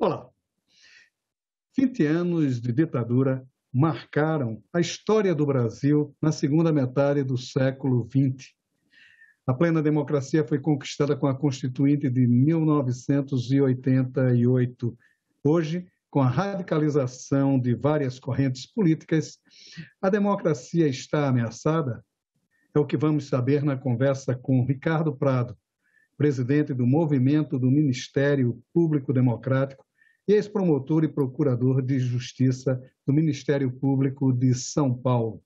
Olá. 20 anos de ditadura marcaram a história do Brasil na segunda metade do século XX. A plena democracia foi conquistada com a Constituinte de 1988. Hoje, com a radicalização de várias correntes políticas, a democracia está ameaçada? É o que vamos saber na conversa com Ricardo Prado, presidente do Movimento do Ministério Público Democrático, e ex-promotor e procurador de justiça do Ministério Público de São Paulo.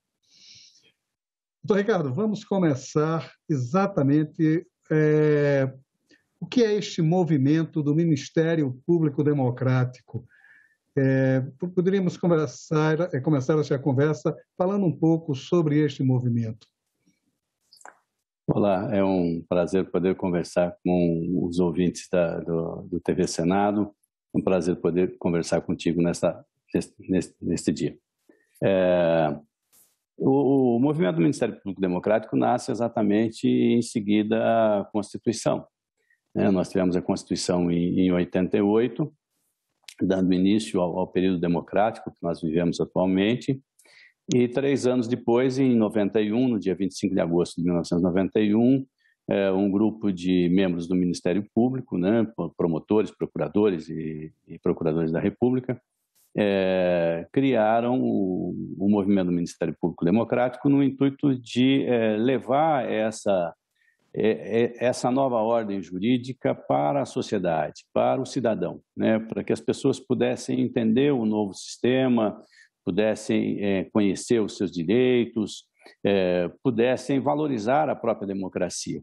Doutor Ricardo, vamos começar exatamente é, o que é este movimento do Ministério Público Democrático. É, poderíamos começar é, começar essa conversa falando um pouco sobre este movimento. Olá, é um prazer poder conversar com os ouvintes da, do, do TV Senado um prazer poder conversar contigo nessa, nesse, neste dia. É, o, o, movimento do Ministério Público Democrático nasce exatamente em seguida à Constituição. Né? Nós tivemos a Constituição em, em 88, dando início ao, ao, período democrático que nós vivemos atualmente. E três anos depois, em 91, no dia 25 de agosto de 1991, é, um grupo de membros do Ministério Público, né, promotores, procuradores e, e procuradores da República, é, criaram o, o, movimento do Ministério Público Democrático no intuito de é, levar essa, é, é essa nova ordem jurídica para a sociedade, para o cidadão, né, para que as pessoas pudessem entender o novo sistema, pudessem é, conhecer os seus direitos, é, pudessem valorizar a própria democracia.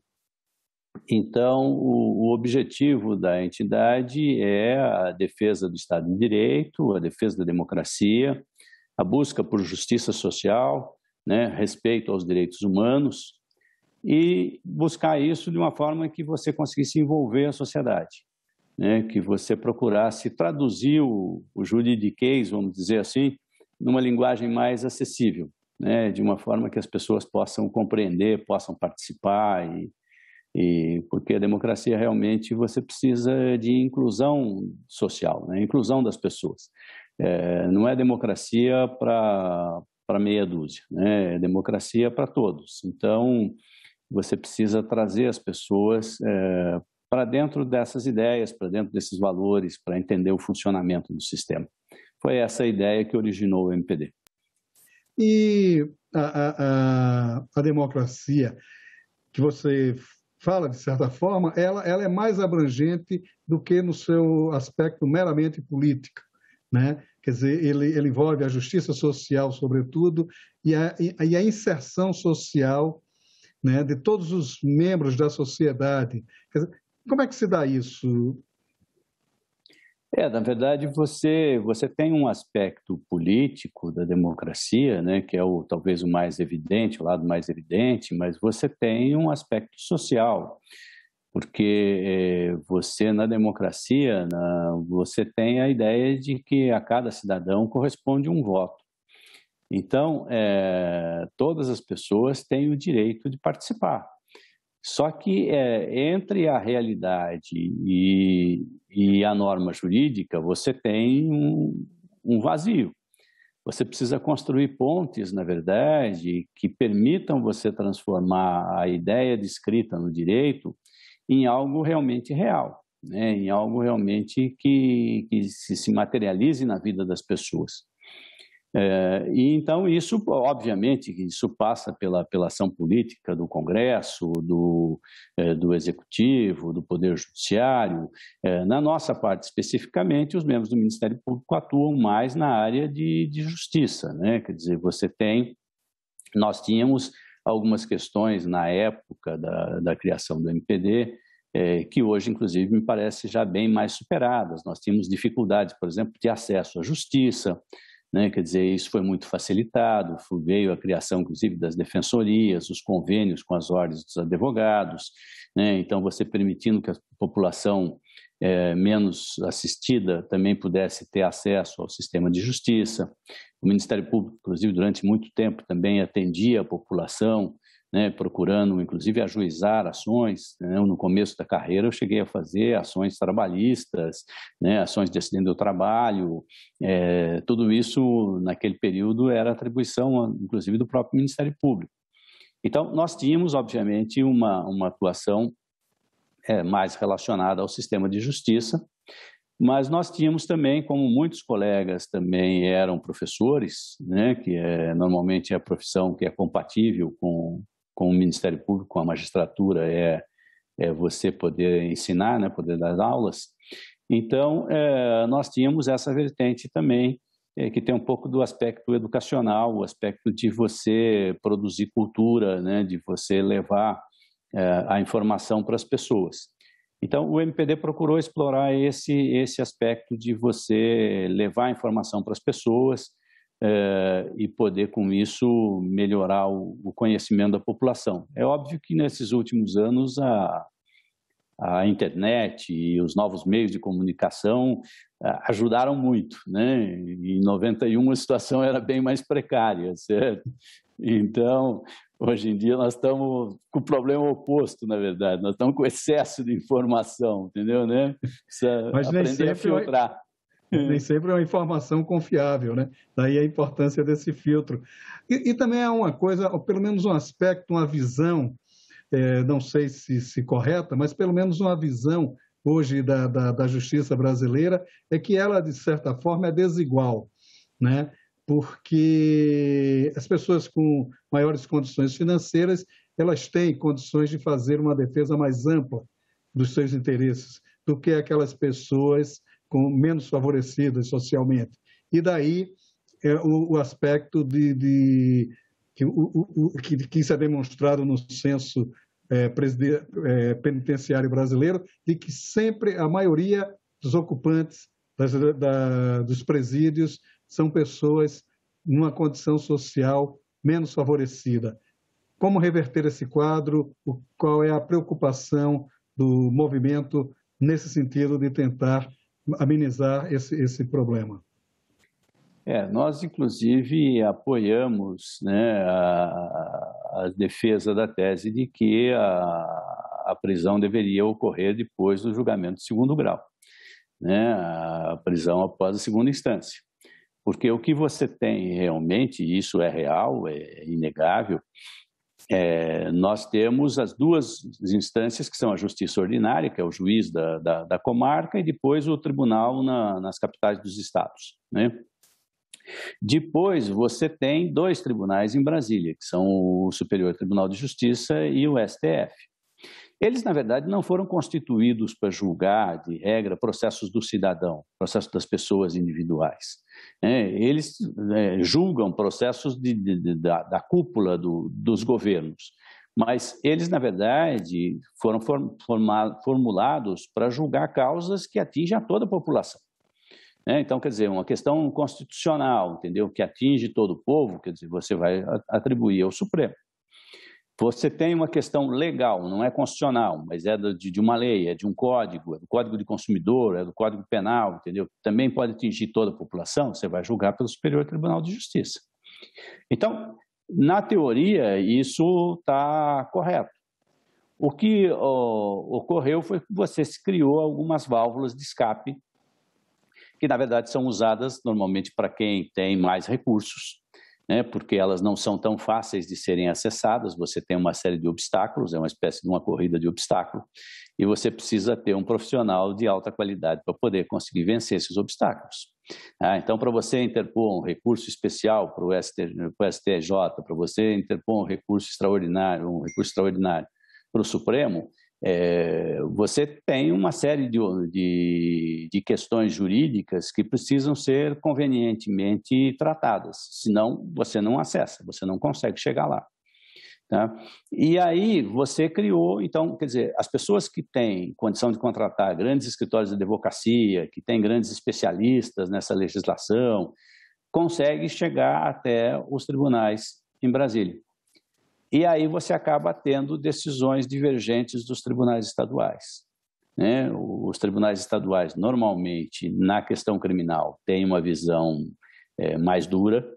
Então, o, o, objetivo da entidade é a defesa do Estado de Direito, a defesa da democracia, a busca por justiça social, né, respeito aos direitos humanos e buscar isso de uma forma que você conseguisse envolver a sociedade, né, que você procurasse traduzir o, o juridiquês, vamos dizer assim, numa linguagem mais acessível, né, de uma forma que as pessoas possam compreender, possam participar e e porque a democracia realmente você precisa de inclusão social, né? inclusão das pessoas. É, não é democracia para para meia dúzia, né? É democracia para todos. Então você precisa trazer as pessoas é, para dentro dessas ideias, para dentro desses valores, para entender o funcionamento do sistema. Foi essa a ideia que originou o MPD. E a, a, a, a democracia que você fala, de certa forma, ela, ela é mais abrangente do que no seu aspecto meramente político. Né? Quer dizer, ele, ele envolve a justiça social, sobretudo, e a, e a inserção social né, de todos os membros da sociedade. Dizer, como é que se dá isso, é, na verdade, você, você tem um aspecto político da democracia, né, que é o talvez o mais evidente, o lado mais evidente, mas você tem um aspecto social, porque é, você, na democracia, na, você tem a ideia de que a cada cidadão corresponde um voto. Então, é, todas as pessoas têm o direito de participar. Só que é, entre a realidade e, e, a norma jurídica, você tem um, um vazio. Você precisa construir pontes, na verdade, que permitam você transformar a ideia descrita no direito em algo realmente real, né? em algo realmente que, que se, se materialize na vida das pessoas. É, e então isso, obviamente, isso passa pela, pela ação política do Congresso, do, é, do Executivo, do Poder Judiciário. É, na nossa parte especificamente, os membros do Ministério Público atuam mais na área de, de justiça, né? Quer dizer, você tem, nós tínhamos algumas questões na época da, da criação do MPD, é, que hoje, inclusive, me parece já bem mais superadas. Nós tínhamos dificuldades, por exemplo, de acesso à justiça, né? Quer dizer, isso foi muito facilitado, veio a criação, inclusive, das defensorias, os convênios com as ordens dos advogados, né? então você permitindo que a população é, menos assistida também pudesse ter acesso ao sistema de justiça. O Ministério Público, inclusive, durante muito tempo também atendia a população, né, procurando inclusive ajuizar ações. Né? no começo da carreira, eu cheguei a fazer ações trabalhistas, né, ações de acidente do trabalho, é, tudo isso naquele período era atribuição, inclusive, do próprio Ministério Público. Então, nós tínhamos, obviamente, uma, uma atuação é, mais relacionada ao sistema de justiça, mas nós tínhamos também, como muitos colegas também eram professores, né, que é, normalmente é a profissão que é compatível com, com o Ministério Público, com a magistratura, é, é você poder ensinar, né, poder dar aulas. Então, é, nós tínhamos essa vertente também, é, que tem um pouco do aspecto educacional, o aspecto de você produzir cultura, né, de você levar é, a informação para as pessoas. Então, o MPD procurou explorar esse, esse aspecto de você levar a informação para as pessoas, é, e poder, com isso, melhorar o, o, conhecimento da população. É óbvio que nesses últimos anos a, a internet e os novos meios de comunicação eh, ajudaram muito. Né? Em 91 a situação era bem mais precária, certo? Então, hoje em dia nós estamos com o problema oposto, na verdade. Nós estamos com excesso de informação, entendeu, né? Precisa Mas nem sempre, a filtrar. É. nem sempre é uma informação confiável, né? Daí a importância desse filtro. E, e também é uma coisa, pelo menos um aspecto, uma visão, é, não sei se, se correta, mas pelo menos uma visão hoje da, da, da, justiça brasileira é que ela, de certa forma, é desigual, né? porque as pessoas com maiores condições financeiras, elas têm condições de fazer uma defesa mais ampla dos seus interesses do que aquelas pessoas com menos favorecidas socialmente. E daí é, o, o, aspecto de, de que, o, que, que, isso é demonstrado no censo é, é, penitenciário brasileiro, de que sempre a maioria dos ocupantes das, da, dos presídios são pessoas numa condição social menos favorecida. Como reverter esse quadro? qual é a preocupação do movimento nesse sentido de tentar amenizar esse, esse problema. É, nós inclusive apoiamos né, a, a defesa da tese de que a, a prisão deveria ocorrer depois do julgamento de segundo grau, né, a prisão após a segunda instância. Porque o que você tem realmente, e isso é real, é inegável, é, nós temos as duas instâncias, que são a justiça ordinária, que é o juiz da, da, da comarca, e depois o tribunal na, nas capitais dos estados. Né? Depois, você tem dois tribunais em Brasília, que são o Superior Tribunal de Justiça e o STF. Eles, na verdade, não foram constituídos para julgar, de regra, processos do cidadão, processos das pessoas individuais. É, eles é, julgam processos de, de, de, da, da, cúpula do, dos governos, mas eles, na verdade, foram form, formulados para julgar causas que atingem a toda a população. É, então, quer dizer, uma questão constitucional, entendeu, que atinge todo o povo, quer dizer, você vai atribuir ao Supremo. Você tem uma questão legal, não é constitucional, mas é de, de uma lei, é de um código, é do Código de Consumidor, é do Código Penal, entendeu? Também pode atingir toda a população, você vai julgar pelo Superior Tribunal de Justiça. Então, na teoria, isso está correto. O que ó, ocorreu foi que você criou algumas válvulas de escape, que na verdade são usadas normalmente para quem tem mais recursos, né, porque elas não são tão fáceis de serem acessadas, você tem uma série de obstáculos, é uma espécie de uma corrida de obstáculo, e você precisa ter um profissional de alta qualidade para poder conseguir vencer esses obstáculos. Ah, então, para você interpor um recurso especial para o STJ, para você interpor um recurso extraordinário, um recurso extraordinário para o Supremo, é, você tem uma série de, de, de, questões jurídicas que precisam ser convenientemente tratadas, senão você não acessa, você não consegue chegar lá. Tá? E aí você criou, então, quer dizer, as pessoas que têm condição de contratar grandes escritórios de advocacia, que têm grandes especialistas nessa legislação, conseguem chegar até os tribunais em Brasília. E aí você acaba tendo decisões divergentes dos tribunais estaduais. Né? Os tribunais estaduais, normalmente, na questão criminal, têm uma visão é, mais dura,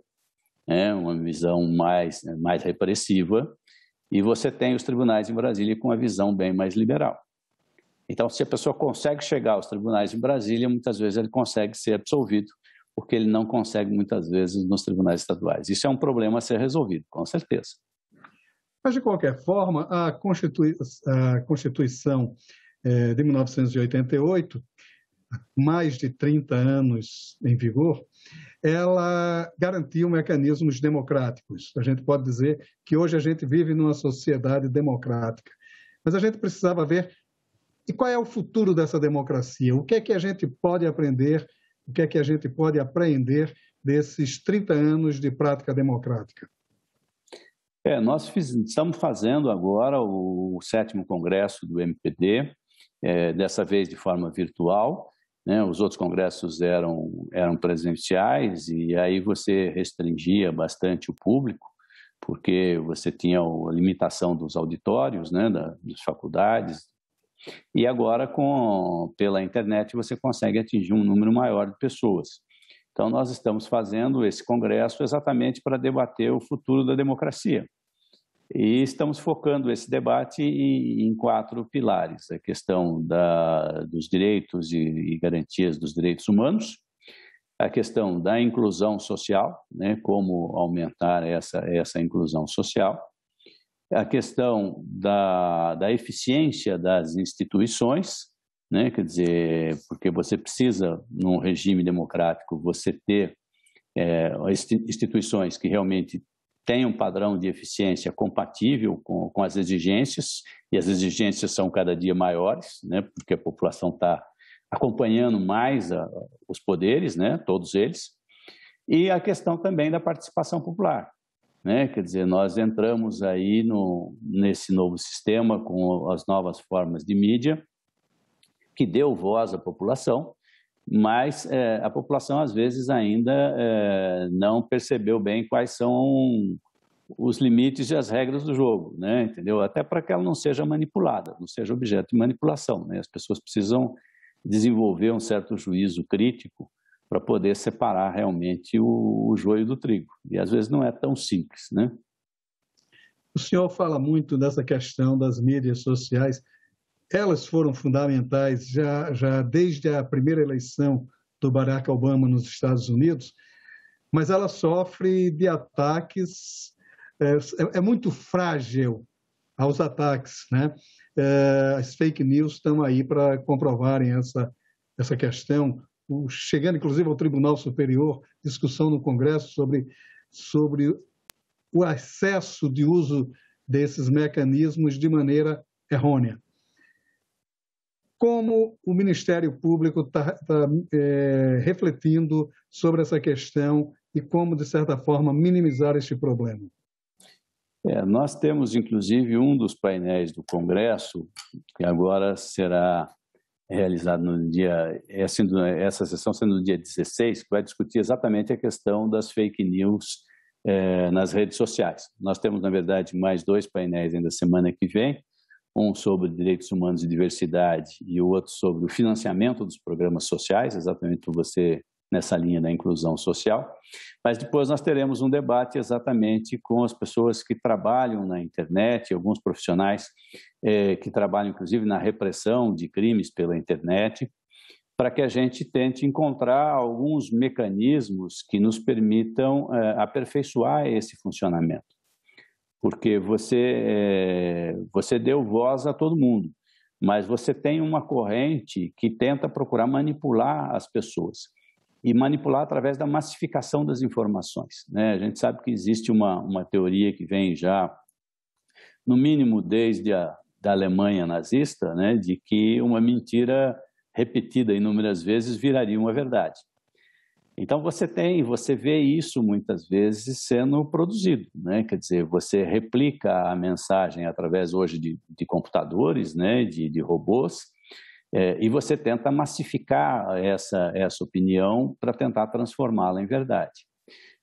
né? uma visão mais, mais repressiva, e você tem os tribunais em Brasília com uma visão bem mais liberal. Então, se a pessoa consegue chegar aos tribunais em Brasília, muitas vezes ele consegue ser absolvido, porque ele não consegue muitas vezes nos tribunais estaduais. Isso é um problema a ser resolvido, com certeza. Mas, de qualquer forma, a, a Constituição é, de 1988, mais de 30 anos em vigor, ela garantiu mecanismos democráticos. A gente pode dizer que hoje a gente vive numa sociedade democrática. Mas a gente precisava ver e qual é o futuro dessa democracia? O que é que a gente pode aprender? O que é que a gente pode aprender desses 30 anos de prática democrática? É, nós fiz, estamos fazendo agora o, o, sétimo congresso do MPD, é, dessa vez de forma virtual. Né? Os outros congressos eram, eram presenciais e aí você restringia bastante o público, porque você tinha a limitação dos auditórios, né? Da, das faculdades. E agora, com, pela internet, você consegue atingir um número maior de pessoas. Então, nós estamos fazendo esse congresso exatamente para debater o futuro da democracia. E estamos focando esse debate em quatro pilares: a questão da, dos direitos e, garantias dos direitos humanos, a questão da inclusão social, né, como aumentar essa, essa inclusão social, a questão da, da eficiência das instituições, né? Quer dizer, porque você precisa num regime democrático você ter é, instituições que realmente tenham um padrão de eficiência compatível com, com as exigências e as exigências são cada dia maiores, né? Porque a população está acompanhando mais a, os poderes, né? Todos eles e a questão também da participação popular. Né? Quer dizer, nós entramos aí no, nesse novo sistema com as novas formas de mídia, que deu voz à população, mas é, a população às vezes ainda é, não percebeu bem quais são os limites e as regras do jogo, né? Entendeu? Até para que ela não seja manipulada, não seja objeto de manipulação. Né? As pessoas precisam desenvolver um certo juízo crítico para poder separar realmente o, o joio do trigo. E às vezes não é tão simples, né? O senhor fala muito dessa questão das mídias sociais elas foram fundamentais já, já desde a primeira eleição do Barack Obama nos Estados Unidos, mas ela sofre de ataques, é, é, é muito frágil aos ataques. Né? É, as fake news estão aí para comprovarem essa, essa questão, o, chegando inclusive ao Tribunal Superior, discussão no Congresso sobre, sobre o acesso de uso desses mecanismos de maneira errônea como o Ministério Público está tá, é, refletindo sobre essa questão e como, de certa forma, minimizar este problema? É, nós temos, inclusive, um dos painéis do Congresso, que agora será realizado no dia, é, essa sessão sendo no dia 16, que vai discutir exatamente a questão das fake news é, nas redes sociais. Nós temos, na verdade, mais dois painéis ainda semana que vem, um sobre direitos humanos e diversidade e o outro sobre o financiamento dos programas sociais, exatamente você nessa linha da inclusão social. Mas depois nós teremos um debate exatamente com as pessoas que trabalham na internet, alguns profissionais eh, que trabalham inclusive na repressão de crimes pela internet, para que a gente tente encontrar alguns mecanismos que nos permitam eh, aperfeiçoar esse funcionamento porque você, é, você deu voz a todo mundo, mas você tem uma corrente que tenta procurar manipular as pessoas e manipular através da massificação das informações. Né? A gente sabe que existe uma, uma teoria que vem já, no mínimo desde a da Alemanha nazista, né? de que uma mentira repetida inúmeras vezes viraria uma verdade. Então você tem, você vê isso muitas vezes sendo produzido, né? Quer dizer, você replica a mensagem através hoje de, de computadores, né? De, de robôs. É, e você tenta massificar essa, essa opinião para tentar transformá-la em verdade.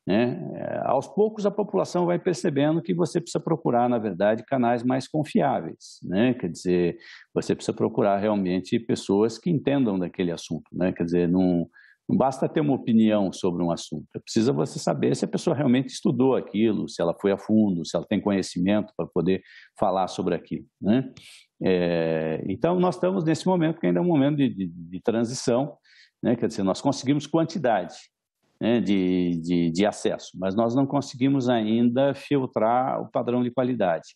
Né? É, aos poucos, a população vai percebendo que você precisa procurar, na verdade, canais mais confiáveis. Né? Quer dizer, você precisa procurar realmente pessoas que entendam daquele assunto. Né? Quer dizer, não não basta ter uma opinião sobre um assunto. Precisa você saber se a pessoa realmente estudou aquilo, se ela foi a fundo, se ela tem conhecimento para poder falar sobre aquilo. Né? É, então, nós estamos nesse momento que ainda é um momento de, de, de transição, né? quer dizer, nós conseguimos quantidade né? de, de acesso, mas nós não conseguimos ainda filtrar o padrão de qualidade.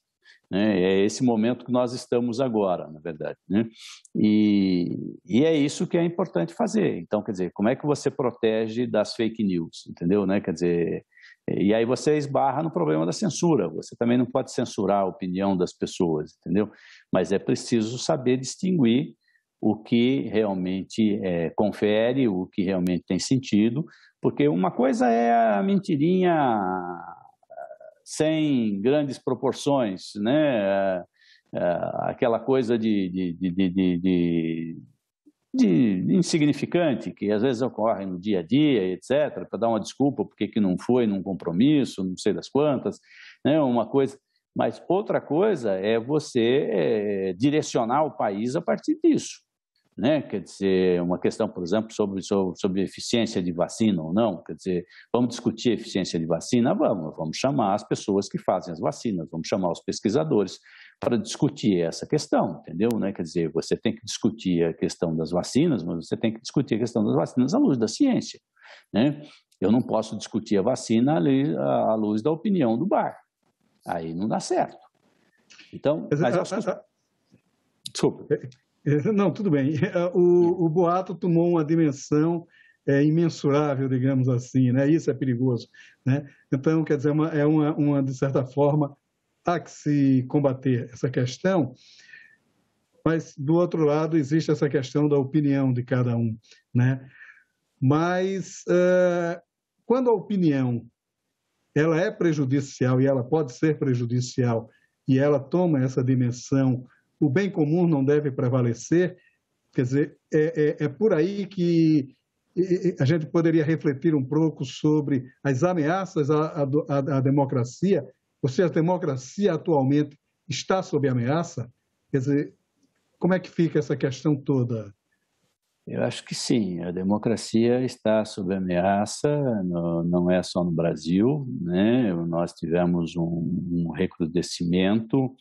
Né? É esse momento que nós estamos agora, na verdade. Né? E, e é isso que é importante fazer. Então, quer dizer, como é que você protege das fake news, entendeu? Né? Quer dizer, e aí você esbarra no problema da censura. Você também não pode censurar a opinião das pessoas, entendeu? Mas é preciso saber distinguir o que realmente é, confere, o que realmente tem sentido, porque uma coisa é a mentirinha sem grandes proporções, né? É, é, aquela coisa de, de, de, de, insignificante que às vezes ocorre no dia a dia, etc., para dar uma desculpa porque que não foi num compromisso, não sei das quantas, né? uma coisa. Mas outra coisa é você eh, direcionar o país a partir disso né? Quer dizer, uma questão, por exemplo, sobre, sobre, sobre eficiência de vacina ou não, quer dizer, vamos discutir eficiência de vacina? Vamos, vamos chamar as pessoas que fazem as vacinas, vamos chamar os pesquisadores para discutir essa questão, entendeu? Né? Quer dizer, você tem que discutir a questão das vacinas, mas você tem que discutir a questão das vacinas à luz da ciência, né? Eu não posso discutir a vacina à luz da opinião do bar. Aí não dá certo. Então, mas ah, eu acho que... Ah, ah. Desculpa. Não, tudo bem. É, o, o boato tomou uma dimensão é, imensurável, digamos assim, né? Isso é perigoso, né? Então, quer dizer, é uma, é uma, uma, de certa forma, há que se combater essa questão, mas, do outro lado, existe essa questão da opinião de cada um, né? Mas, uh, quando a opinião, ela é prejudicial e ela pode ser prejudicial e ela toma essa dimensão o bem comum não deve prevalecer. Quer dizer, é, é, é por aí que a gente poderia refletir um pouco sobre as ameaças à, à, à democracia, ou seja, a democracia atualmente está sob ameaça. Quer dizer, como é que fica essa questão toda? Eu acho que sim, a democracia está sob ameaça, não é só no Brasil, né? nós tivemos um, um recrudescimento,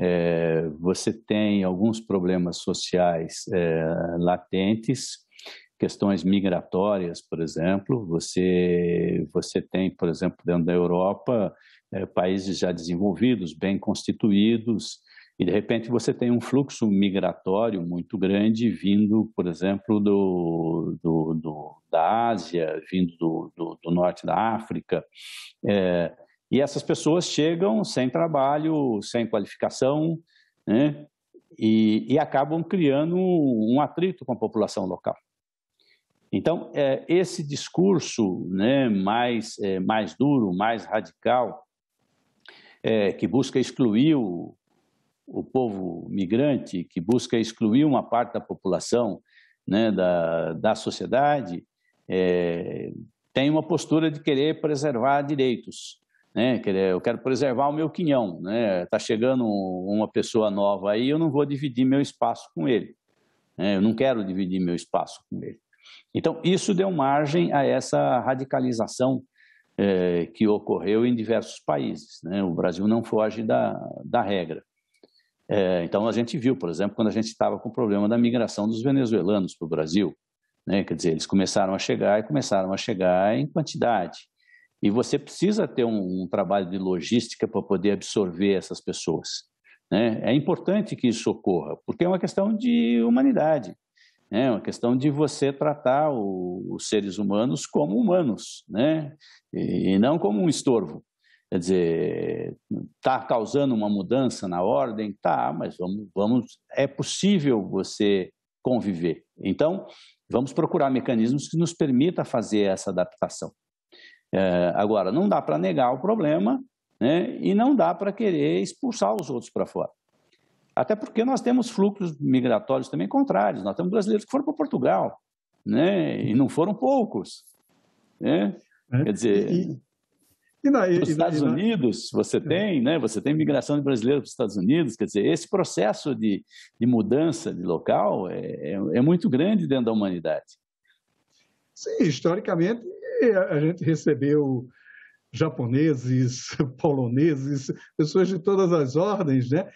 é, você tem alguns problemas sociais é, latentes, questões migratórias, por exemplo, você, você tem, por exemplo, dentro da Europa, é, países já desenvolvidos, bem constituídos, e, de repente, você tem um fluxo migratório muito grande vindo, por exemplo, do, do, do da Ásia, vindo do, do, do norte da África. É, e essas pessoas chegam sem trabalho, sem qualificação, né? e, e acabam criando um atrito com a população local. Então, é, esse discurso né, mais, é, mais duro, mais radical, é, que busca excluir o, o povo migrante, que busca excluir uma parte da população né, da, da sociedade, é, tem uma postura de querer preservar direitos. Né? Eu quero preservar o meu quinhão. Está né? Tá chegando uma pessoa nova aí, eu não vou dividir meu espaço com ele. Né? Eu não quero dividir meu espaço com ele. Então, isso deu margem a essa radicalização é, que ocorreu em diversos países. Né? O Brasil não foge da, da regra. É, então, a gente viu, por exemplo, quando a gente estava com o problema da migração dos venezuelanos para o Brasil. Né? Quer dizer, eles começaram a chegar e começaram a chegar em quantidade. E você precisa ter um, um trabalho de logística para poder absorver essas pessoas. Né? É importante que isso ocorra, porque é uma questão de humanidade. Né? É uma questão de você tratar os seres humanos como humanos, né? e não como um estorvo. Quer dizer, está causando uma mudança na ordem? Tá, mas vamos, vamos, é possível você conviver. Então, vamos procurar mecanismos que nos permita fazer essa adaptação. É, agora, não dá para negar o problema né, e não dá para querer expulsar os outros para fora. Até porque nós temos fluxos migratórios também contrários. Nós temos brasileiros que foram para Portugal, né? E não foram poucos, né? É, Quer dizer, e, e na, e, Nos Estados e na, Unidos, você é. tem, né, você tem migração de brasileiros para os Estados Unidos, quer dizer, esse processo de, de mudança de local é, é, é muito grande dentro da humanidade. Sim, historicamente, a gente recebeu japoneses, poloneses, pessoas de todas as ordens, né?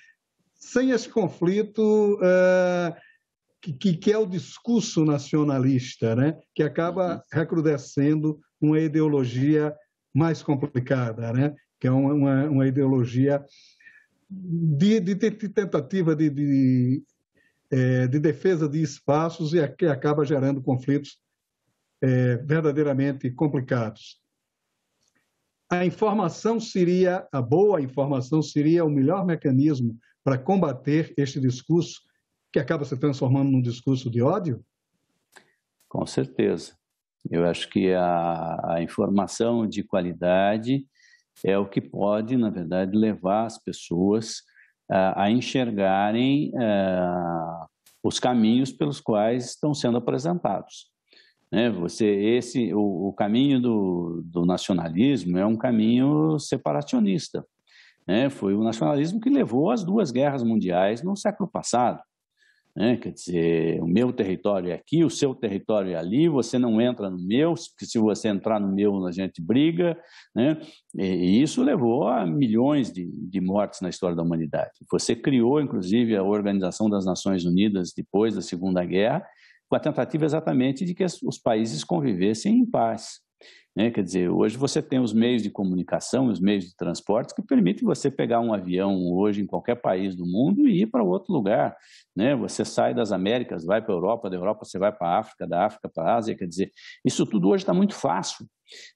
sem esse conflito uh, que, que, é o discurso nacionalista, né? que acaba uhum. recrudescendo uma ideologia mais complicada, né? que é uma, uma ideologia de, de, de tentativa de, de, é, de, defesa de espaços e que acaba gerando conflitos é, verdadeiramente complicados. A informação seria, a boa informação seria o melhor mecanismo para combater este discurso que acaba se transformando num discurso de ódio? Com certeza. Eu acho que a, a informação de qualidade é o que pode, na verdade, levar as pessoas a, a enxergarem a, eh, os caminhos pelos quais estão sendo apresentados. Né? Você, esse, o, o caminho do, do, nacionalismo é um caminho separacionista. Né? Foi o nacionalismo que levou às duas guerras mundiais no século passado. Né? Quer dizer, o meu território é aqui, o seu território é ali, você não entra no meu, porque se você entrar no meu, a gente briga. Né? E isso levou a milhões de, de mortes na história da humanidade. Você criou, inclusive, a Organização das Nações Unidas depois da Segunda Guerra, com a tentativa exatamente de que os países convivessem em paz. Né? Quer dizer, hoje você tem os meios de comunicação, os meios de transporte que permitem você pegar um avião hoje em qualquer país do mundo e ir para outro lugar. Né? Você sai das Américas, vai para a Europa, da Europa você vai para a África, da África para a Ásia. Quer dizer, isso tudo hoje está muito fácil.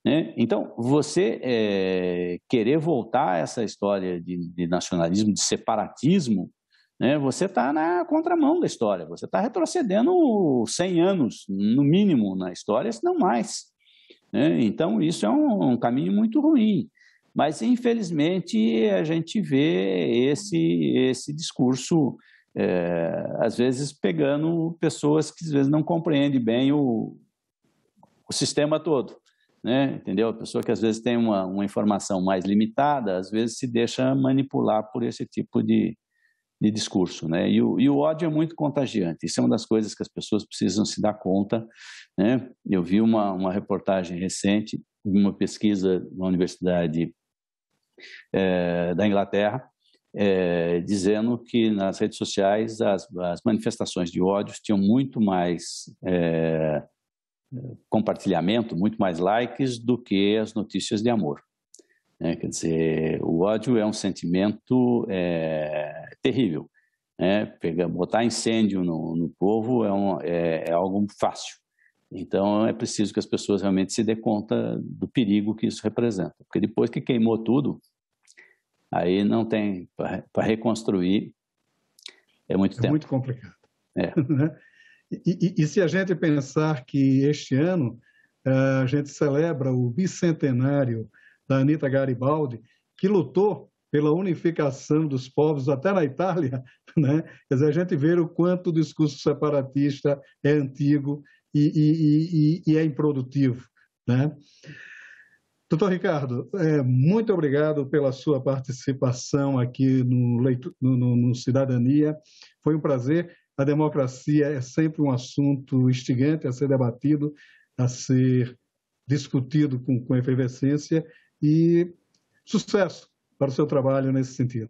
Né? Então, você é, querer voltar a essa história de, de nacionalismo, de separatismo, né? você está na contramão da história, você está retrocedendo 100 anos, no mínimo, na história, se não mais. Né? Então, isso é um, um caminho muito ruim. Mas, infelizmente, a gente vê esse, esse discurso, é, às vezes, pegando pessoas que, às vezes, não compreendem bem o, o sistema todo. Né? Entendeu? A pessoa que, às vezes, tem uma, uma informação mais limitada, às vezes, se deixa manipular por esse tipo de, de discurso, né? E o, e o, ódio é muito contagiante. Isso é uma das coisas que as pessoas precisam se dar conta, né? Eu vi uma, uma reportagem recente de uma pesquisa na Universidade é, da Inglaterra é, dizendo que nas redes sociais as, as manifestações de ódio tinham muito mais é, compartilhamento, muito mais likes do que as notícias de amor. Né? Quer dizer, o ódio é um sentimento é terrível. Né? Pegar, botar incêndio no, no povo é, um, é, é algo fácil. Então é preciso que as pessoas realmente se dê conta do perigo que isso representa, porque depois que queimou tudo, aí não tem para reconstruir é muito é tempo. Muito complicado. É. Né? e, e, e, se a gente pensar que este ano eh, a gente celebra o bicentenário da Anita Garibaldi, que lutou pela unificação dos povos, até na Itália, né? quer dizer, a gente vê o quanto o discurso separatista é antigo e, e, e, e é improdutivo. Né? Doutor Ricardo, é, muito obrigado pela sua participação aqui no, Leito, no, no, no Cidadania. Foi um prazer. A democracia é sempre um assunto instigante a ser debatido, a ser discutido com, com efervescência. E sucesso para o seu trabalho nesse sentido.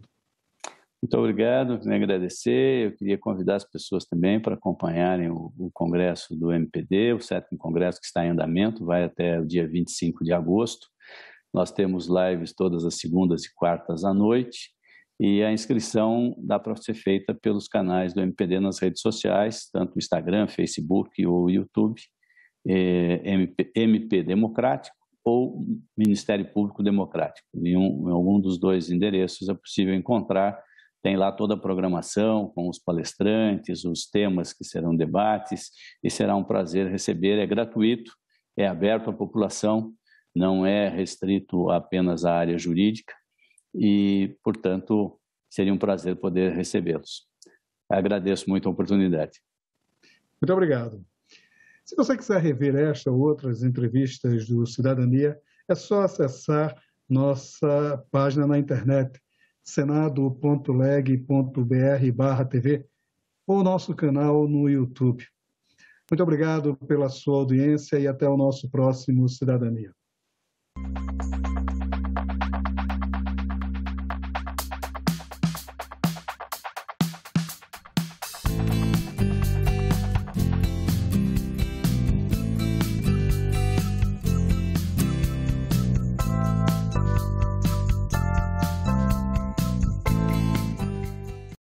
Muito obrigado, queria agradecer. Eu queria convidar as pessoas também para acompanharem o, o congresso do MPD, o sétimo congresso que está em andamento, vai até o dia 25 de agosto. Nós temos lives todas as segundas e quartas à noite e a inscrição dá para ser feita pelos canais do MPD nas redes sociais, tanto Instagram, Facebook ou YouTube, é, MP, MP Democrático ou Ministério Público Democrático. Em, um, em algum dos dois endereços é possível encontrar. Tem lá toda a programação com os palestrantes, os temas que serão debates, e será um prazer receber. É gratuito, é aberto à população, não é restrito apenas à área jurídica, e, portanto, seria um prazer poder recebê-los. Agradeço muito a oportunidade. Muito obrigado. Se você quiser rever esta ou outras entrevistas do Cidadania, é só acessar nossa página na internet, senado.leg.br/tv ou nosso canal no YouTube. Muito obrigado pela sua audiência e até o nosso próximo Cidadania.